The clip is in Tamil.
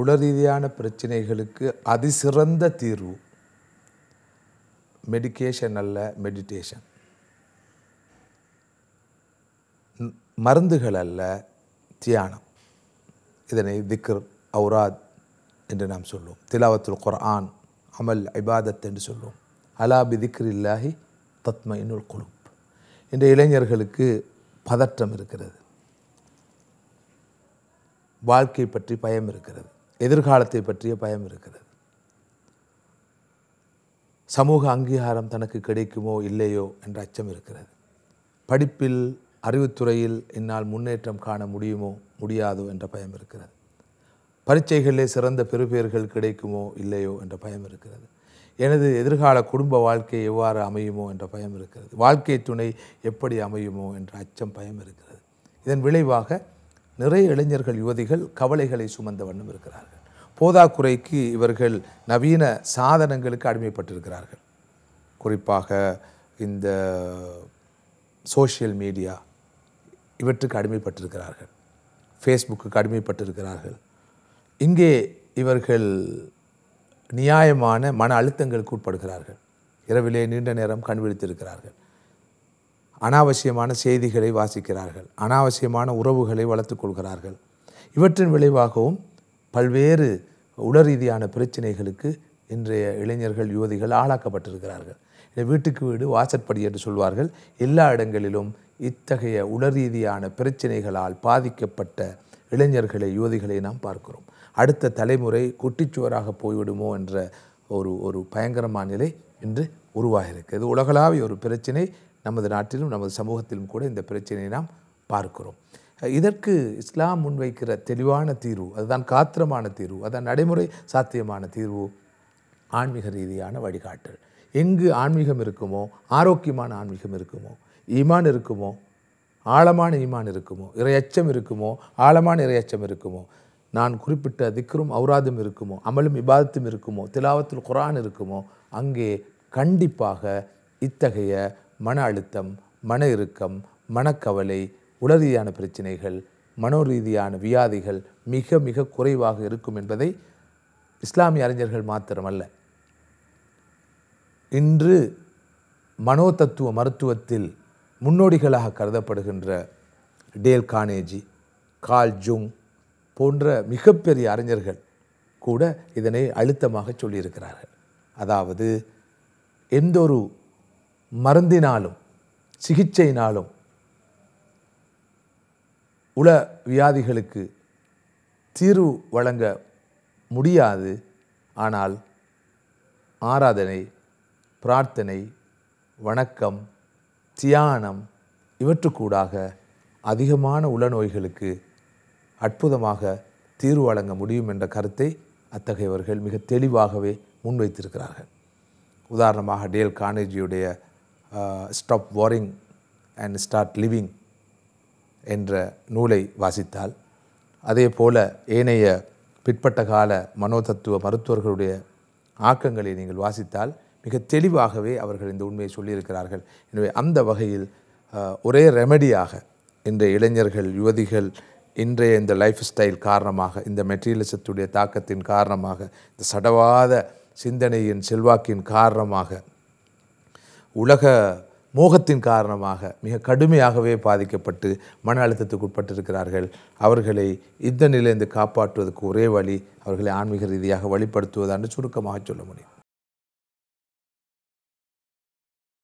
உடல் ரீதியான பிரச்சனைகளுக்கு அதிசிறந்த தீர்வு மெடிக்கேஷன் அல்ல மெடிடேஷன் மருந்துகள் அல்ல தியானம் இதனை திக்ர் அவுராத் என்று நாம் சொல்லுவோம் திலாவத்துல் குர்ஆன் அமல் இபாதத் என்று சொல்லுவோம் அலா திக்ர் இல்லாஹி தத்ம இன்னுல் குழுப் இந்த இளைஞர்களுக்கு பதற்றம் இருக்கிறது வாழ்க்கை பற்றி பயம் இருக்கிறது எதிர்காலத்தை பற்றிய பயம் இருக்கிறது சமூக அங்கீகாரம் தனக்கு கிடைக்குமோ இல்லையோ என்ற அச்சம் இருக்கிறது படிப்பில் அறிவுத்துறையில் என்னால் முன்னேற்றம் காண முடியுமோ முடியாதோ என்ற பயம் இருக்கிறது பரீட்சைகளிலே சிறந்த பெறுபேர்கள் கிடைக்குமோ இல்லையோ என்ற பயம் இருக்கிறது எனது எதிர்கால குடும்ப வாழ்க்கை எவ்வாறு அமையுமோ என்ற பயம் இருக்கிறது வாழ்க்கை துணை எப்படி அமையுமோ என்ற அச்சம் பயம் இருக்கிறது இதன் விளைவாக நிறைய இளைஞர்கள் யுவதிகள் கவலைகளை சுமந்த வண்ணம் இருக்கிறார்கள் போதாக்குறைக்கு இவர்கள் நவீன சாதனங்களுக்கு அடிமைப்பட்டிருக்கிறார்கள் குறிப்பாக இந்த சோஷியல் மீடியா இவற்றுக்கு அடிமைப்பட்டிருக்கிறார்கள் ஃபேஸ்புக்கு அடிமைப்பட்டிருக்கிறார்கள் இங்கே இவர்கள் நியாயமான மன அழுத்தங்களுக்கு உட்படுகிறார்கள் இரவிலே நீண்ட நேரம் கண் அனாவசியமான செய்திகளை வாசிக்கிறார்கள் அனாவசியமான உறவுகளை வளர்த்து கொள்கிறார்கள் இவற்றின் விளைவாகவும் பல்வேறு உடல் ரீதியான பிரச்சனைகளுக்கு இன்றைய இளைஞர்கள் யுவதிகள் ஆளாக்கப்பட்டிருக்கிறார்கள் வீட்டுக்கு வீடு வாசற்படி என்று சொல்வார்கள் எல்லா இடங்களிலும் இத்தகைய உடல் ரீதியான பிரச்சனைகளால் பாதிக்கப்பட்ட இளைஞர்களை யுவதிகளை நாம் பார்க்கிறோம் அடுத்த தலைமுறை குட்டிச்சுவராக போய்விடுமோ என்ற ஒரு ஒரு பயங்கரமான நிலை இன்று உருவாகியிருக்கு இது உலகளாவிய ஒரு பிரச்சனை நமது நாட்டிலும் நமது சமூகத்திலும் கூட இந்த பிரச்சனையை நாம் பார்க்கிறோம் இதற்கு இஸ்லாம் முன்வைக்கிற தெளிவான தீர்வு அதுதான் காத்திரமான தீர்வு அதான் நடைமுறை சாத்தியமான தீர்வு ஆன்மீக ரீதியான வழிகாட்டல் எங்கு ஆன்மீகம் இருக்குமோ ஆரோக்கியமான ஆன்மீகம் இருக்குமோ ஈமான் இருக்குமோ ஆழமான ஈமான் இருக்குமோ இரையச்சம் இருக்குமோ ஆழமான இரையச்சம் இருக்குமோ நான் குறிப்பிட்ட திக்ரும் அவுராதும் இருக்குமோ அமலும் இபாதத்தும் இருக்குமோ திலாவத்தில் குரான் இருக்குமோ அங்கே கண்டிப்பாக இத்தகைய மன அழுத்தம் மன இறுக்கம் மனக்கவலை உளரீதியான பிரச்சனைகள் மனோரீதியான வியாதிகள் மிக மிக குறைவாக இருக்கும் என்பதை இஸ்லாமிய அறிஞர்கள் மாத்திரமல்ல இன்று மனோ தத்துவ மருத்துவத்தில் முன்னோடிகளாக கருதப்படுகின்ற டேல் கானேஜி கால் ஜுங் போன்ற மிகப்பெரிய அறிஞர்கள் கூட இதனை அழுத்தமாக சொல்லியிருக்கிறார்கள் அதாவது எந்த ஒரு மருந்தினாலும் சிகிச்சையினாலும் உள வியாதிகளுக்கு தீர்வு வழங்க முடியாது ஆனால் ஆராதனை பிரார்த்தனை வணக்கம் தியானம் இவற்றுக்கூடாக அதிகமான உளநோய்களுக்கு அற்புதமாக தீர்வு வழங்க முடியும் என்ற கருத்தை அத்தகையவர்கள் மிக தெளிவாகவே முன்வைத்திருக்கிறார்கள் உதாரணமாக டேல் கானேஜியுடைய stop worrying and start living என்ற நூலை வாசித்தால் அதே போல் ஏனைய பிற்பட்ட கால மனோதத்துவ மருத்துவர்களுடைய ஆக்கங்களை நீங்கள் வாசித்தால் மிக தெளிவாகவே அவர்கள் இந்த உண்மையை சொல்லியிருக்கிறார்கள் எனவே அந்த வகையில் uh, ஒரே ரெமடியாக இன்றைய இளைஞர்கள் யுவதிகள் இன்றைய இந்த லைஃப் ஸ்டைல் காரணமாக இந்த மெட்டீரியலிசத்துடைய தாக்கத்தின் காரணமாக இந்த சடவாத சிந்தனையின் செல்வாக்கின் காரணமாக உலக மோகத்தின் காரணமாக மிக கடுமையாகவே பாதிக்கப்பட்டு மன அழுத்தத்துக்கு உட்பட்டிருக்கிறார்கள் அவர்களை இந்த நிலையிலிருந்து காப்பாற்றுவதற்கு ஒரே வழி அவர்களை ஆன்மீக ரீதியாக வழிப்படுத்துவதான்னு சுருக்கமாக சொல்ல முடியும்